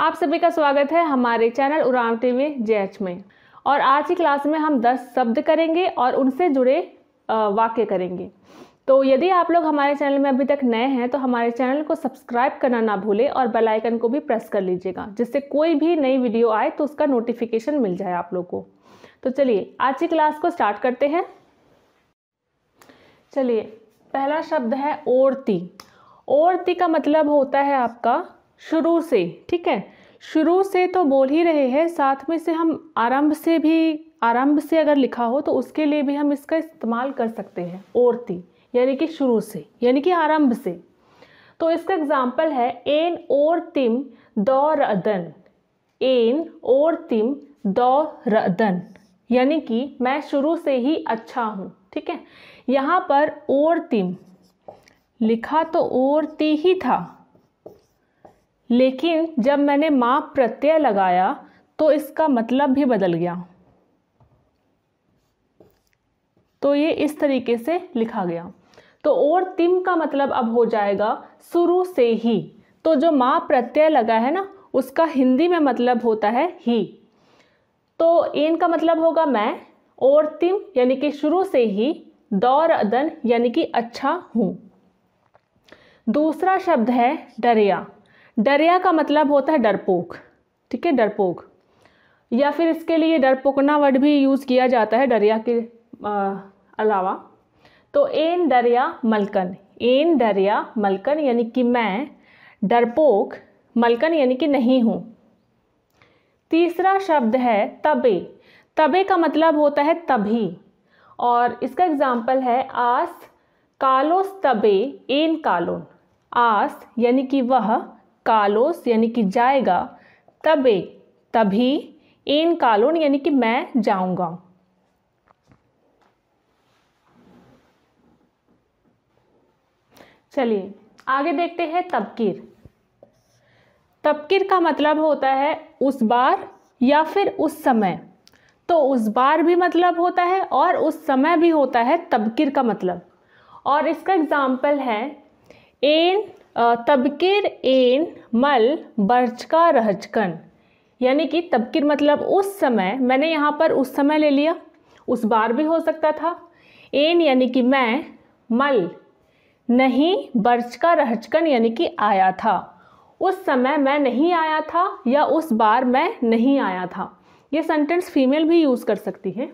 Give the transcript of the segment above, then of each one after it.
आप सभी का स्वागत है हमारे चैनल उड़ान टीवी जेएच में और आज की क्लास में हम 10 शब्द करेंगे और उनसे जुड़े वाक्य करेंगे तो यदि आप लोग हमारे चैनल में अभी तक नए हैं तो हमारे चैनल को सब्सक्राइब करना ना भूलें और बेल आइकन को भी प्रेस कर लीजिएगा जिससे कोई भी नई वीडियो आए तो उसका नोटिफिकेशन मिल जाए आप लोग को तो चलिए आज की क्लास को स्टार्ट करते हैं चलिए पहला शब्द है ओरती ओरती का मतलब होता है आपका शुरू से ठीक है शुरू से तो बोल ही रहे हैं साथ में से हम आरंभ से भी आरंभ से अगर लिखा हो तो उसके लिए भी हम इसका इस्तेमाल कर सकते हैं औरती यानी कि शुरू से यानी कि आरंभ से तो इसका एग्जाम्पल है एन और तिम दो रदन एन और तिम दो रदन यानी कि मैं शुरू से ही अच्छा हूँ ठीक है यहाँ पर और तिम लिखा तो और ती ही था लेकिन जब मैंने माँ प्रत्यय लगाया तो इसका मतलब भी बदल गया तो ये इस तरीके से लिखा गया तो और तिम का मतलब अब हो जाएगा शुरू से ही तो जो माँ प्रत्यय लगा है ना उसका हिंदी में मतलब होता है ही तो एन का मतलब होगा मैं और तिम यानी कि शुरू से ही दौर अदन यानी कि अच्छा हूँ दूसरा शब्द है डरिया डरिया का मतलब होता है डरपोक ठीक है डरपोक या फिर इसके लिए डरपोकना वर्ड भी यूज़ किया जाता है डरिया के आ, अलावा तो एन डरिया मलकन एन डरिया मलकन यानी कि मैं डरपोक मलकन यानी कि नहीं हूँ तीसरा शब्द है तबे तबे का मतलब होता है तभी और इसका एग्जाम्पल है आस कालोस तबे एन कालोन आस यानी कि वह कालोस यानी कि जाएगा तबे तभी इन कालोन यानी कि मैं जाऊंगा चलिए आगे देखते हैं तबकीर तबकीर का मतलब होता है उस बार या फिर उस समय तो उस बार भी मतलब होता है और उस समय भी होता है तबकिर का मतलब और इसका एग्ज़ाम्पल है एन तबकिर एन मल बर्चका रहचकन यानी कि तबकिर मतलब उस समय मैंने यहाँ पर उस समय ले लिया उस बार भी हो सकता था एन यानी कि मैं मल नहीं बर्चका रहचकन यानी कि आया था उस समय मैं नहीं आया था या उस बार मैं नहीं आया था ये सेंटेंस फीमेल भी यूज़ कर सकती है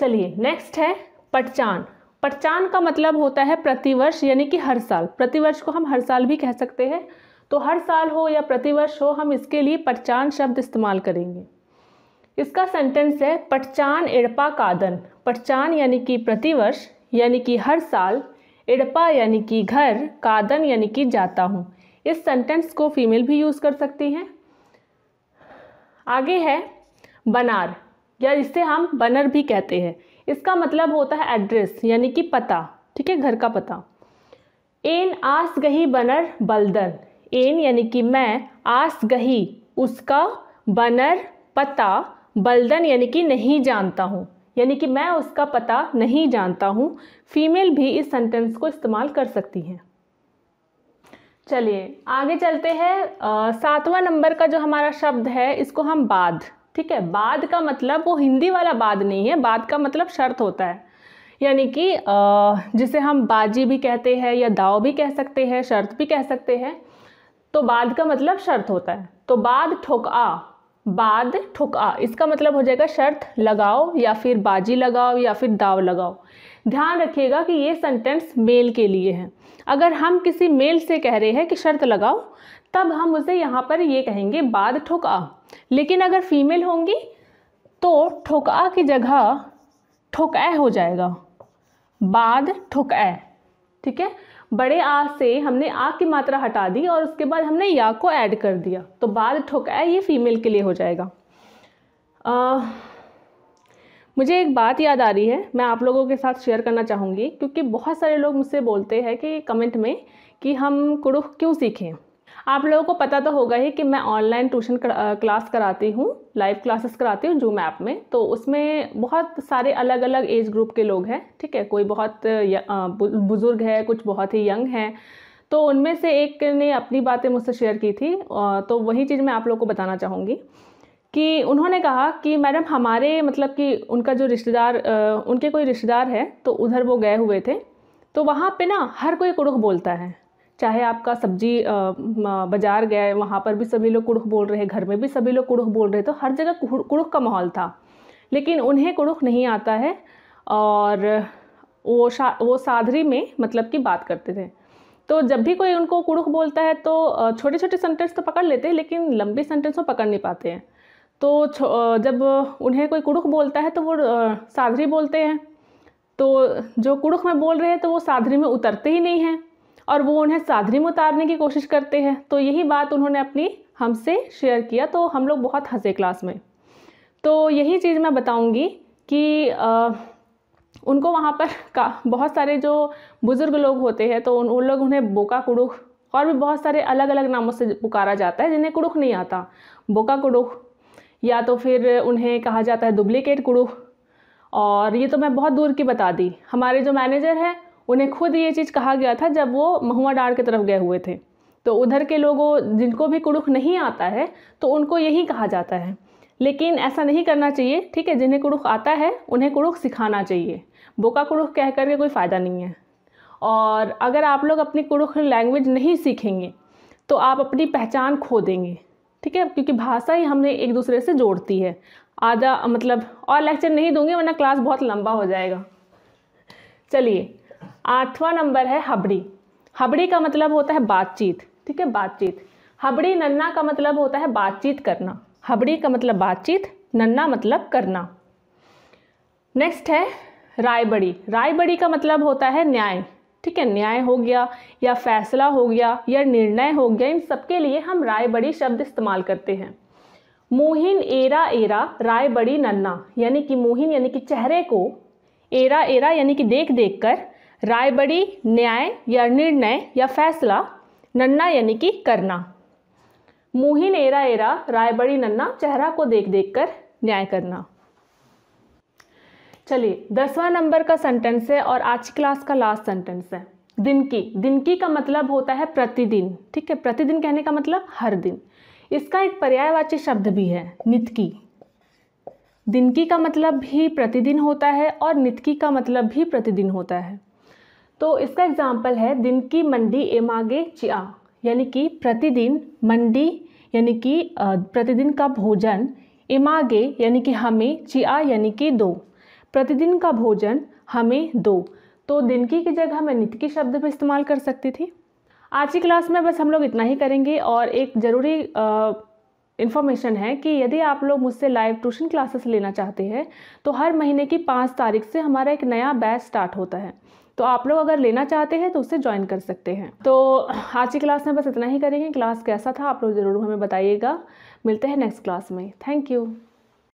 चलिए नेक्स्ट है पटचान पटचान का मतलब होता है प्रतिवर्ष यानी कि हर साल प्रतिवर्ष को हम हर साल भी कह सकते हैं तो हर साल हो या प्रतिवर्ष हो हम इसके लिए पटचान शब्द इस्तेमाल करेंगे इसका सेंटेंस है पटचान एड़पा कादन पटचान यानी कि प्रतिवर्ष यानी कि हर साल एड़पा यानी कि घर कादन यानी कि जाता हूँ इस सेंटेंस को फीमेल भी यूज़ कर सकती हैं आगे है बनार या इसे हम बनर भी कहते हैं इसका मतलब होता है एड्रेस यानी कि पता ठीक है घर का पता एन आस गही बनर बलदन एन यानी कि मैं आस गही उसका बनर पता बलदन यानी कि नहीं जानता हूँ यानी कि मैं उसका पता नहीं जानता हूँ फीमेल भी इस सेंटेंस को इस्तेमाल कर सकती हैं चलिए आगे चलते हैं सातवां नंबर का जो हमारा शब्द है इसको हम बाद ठीक है बाद का मतलब वो हिंदी वाला बाद नहीं है बाद का मतलब शर्त होता है यानी कि जिसे हम बाजी भी कहते हैं या दाव भी कह सकते हैं शर्त भी कह सकते हैं तो बाद का मतलब शर्त होता है तो बाद ठोका बाद आ इसका मतलब हो जाएगा शर्त लगाओ या फिर बाजी लगाओ या फिर दाव लगाओ ध्यान रखिएगा कि ये सेंटेंस मेल के लिए है अगर हम किसी मेल से कह रहे हैं कि शर्त लगाओ तब हम उसे यहाँ पर ये कहेंगे बाद ठोका लेकिन अगर फीमेल होंगी तो ठोका की जगह ठोकै हो जाएगा बाद ठोकै ठीक है बड़े आ से हमने आ की मात्रा हटा दी और उसके बाद हमने या को ऐड कर दिया तो बाद ठोकै ये फीमेल के लिए हो जाएगा आ, मुझे एक बात याद आ रही है मैं आप लोगों के साथ शेयर करना चाहूँगी क्योंकि बहुत सारे लोग मुझसे बोलते हैं कि कमेंट में कि हम कुड़ुख क्यों सीखें आप लोगों को पता तो होगा ही कि मैं ऑनलाइन ट्यूशन क्लास कराती हूँ लाइव क्लासेस कराती हूँ जूम ऐप में तो उसमें बहुत सारे अलग अलग एज ग्रुप के लोग हैं ठीक है कोई बहुत बुज़ुर्ग है कुछ बहुत ही यंग हैं तो उनमें से एक ने अपनी बातें मुझसे शेयर की थी तो वही चीज़ मैं आप लोग को बताना चाहूँगी कि उन्होंने कहा कि मैडम हमारे मतलब कि उनका जो रिश्तेदार उनके कोई रिश्तेदार है तो उधर वो गए हुए थे तो वहाँ पे ना हर कोई कुड़ुख बोलता है चाहे आपका सब्जी बाज़ार गए वहाँ पर भी सभी लोग कुड़ुख बोल रहे घर में भी सभी लोग कुड़ुख बोल रहे तो हर जगह कुड़ुख का माहौल था लेकिन उन्हें कुड़ुख नहीं आता है और वो शा वो साधरी में मतलब कि बात करते थे तो जब भी कोई उनको कुड़ुख बोलता है तो छोटे छोटे सेंटेंस तो पकड़ लेते हैं लेकिन लंबे सेंटेंस वो पकड़ नहीं पाते हैं तो जब उन्हें कोई कुड़ुख बोलता है तो वो साधरी बोलते हैं तो जो कुड़ुख में बोल रहे हैं तो वो साधरी में उतरते ही नहीं हैं और वो उन्हें साधरी में उतारने की कोशिश करते हैं तो यही बात उन्होंने अपनी हमसे शेयर किया तो हम लोग बहुत हंसे क्लास में तो यही चीज़ मैं बताऊँगी कि आ, उनको वहाँ पर का बहुत सारे जो बुज़ुर्ग लोग होते हैं तो उन उन लोग उन्हें बोका कुड़ुख और भी बहुत सारे अलग अलग नामों से पुकारा जाता है जिन्हें कुड़ुख नहीं आता बोका कुड़ुख या तो फिर उन्हें कहा जाता है डुप्लिकेट कुड़ू और ये तो मैं बहुत दूर की बता दी हमारे जो मैनेजर हैं उन्हें खुद ये चीज़ कहा गया था जब वो महुआ डार की तरफ गए हुए थे तो उधर के लोगों जिनको भी कुड़ुख नहीं आता है तो उनको यही कहा जाता है लेकिन ऐसा नहीं करना चाहिए ठीक है जिन्हें कुड़ुख आता है उन्हें कुड़ुख सिखाना चाहिए बोका कुड़ुख कह करके कोई फ़ायदा नहीं है और अगर आप लोग अपनी कुड़ुख लैंग्वेज नहीं सीखेंगे तो आप अपनी पहचान खो देंगे ठीक है क्योंकि भाषा ही हमने एक दूसरे से जोड़ती है आधा मतलब और लेक्चर नहीं दूंगी वरना क्लास बहुत लंबा हो जाएगा चलिए आठवां नंबर है हबड़ी हबड़ी का मतलब होता है बातचीत ठीक है बातचीत हबड़ी नन्ना का मतलब होता है बातचीत करना हबड़ी का मतलब बातचीत नन्ना मतलब करना नेक्स्ट है रायबड़ी रायबड़ी का मतलब होता है न्याय ठीक है न्याय हो गया या फैसला हो गया या निर्णय हो गया इन सबके लिए हम रायबड़ी शब्द इस्तेमाल करते हैं मोहिन एरा एरा राय बड़ी नन्ना यानी कि मोहिन यानी कि चेहरे को एरा एरा यानी कि देख देख कर रायबड़ी न्याय या निर्णय या फैसला नन्ना यानी कि करना मोहिन एरा एरा राय बड़ी नन्ना चेहरा को देख देख कर न्याय करना चलिए दसवां नंबर का सेंटेंस है और आज की क्लास का लास्ट सेंटेंस है दिन की दिन की का मतलब होता है प्रतिदिन ठीक है प्रतिदिन कहने का मतलब हर दिन इसका एक पर्यायवाची शब्द भी है नितकी दिनकी का मतलब भी प्रतिदिन होता है और नितकी का मतलब भी प्रतिदिन होता है तो इसका एग्जाम्पल है दिन की मंडी एमागे चिया यानी कि प्रतिदिन मंडी यानी कि प्रतिदिन का भोजन इमागे यानी कि हमें चिया यानी कि दो प्रतिदिन का भोजन हमें दो तो दिन की जगह मैं नित्य शब्द भी इस्तेमाल कर सकती थी आज की क्लास में बस हम लोग इतना ही करेंगे और एक ज़रूरी इन्फॉर्मेशन है कि यदि आप लोग मुझसे लाइव ट्यूशन क्लासेस लेना चाहते हैं तो हर महीने की पाँच तारीख से हमारा एक नया बैच स्टार्ट होता है तो आप लोग अगर लेना चाहते हैं तो उससे ज्वाइन कर सकते हैं तो आज की क्लास में बस इतना ही करेंगे क्लास कैसा था आप लोग ज़रूर हमें बताइएगा मिलते हैं नेक्स्ट क्लास में थैंक यू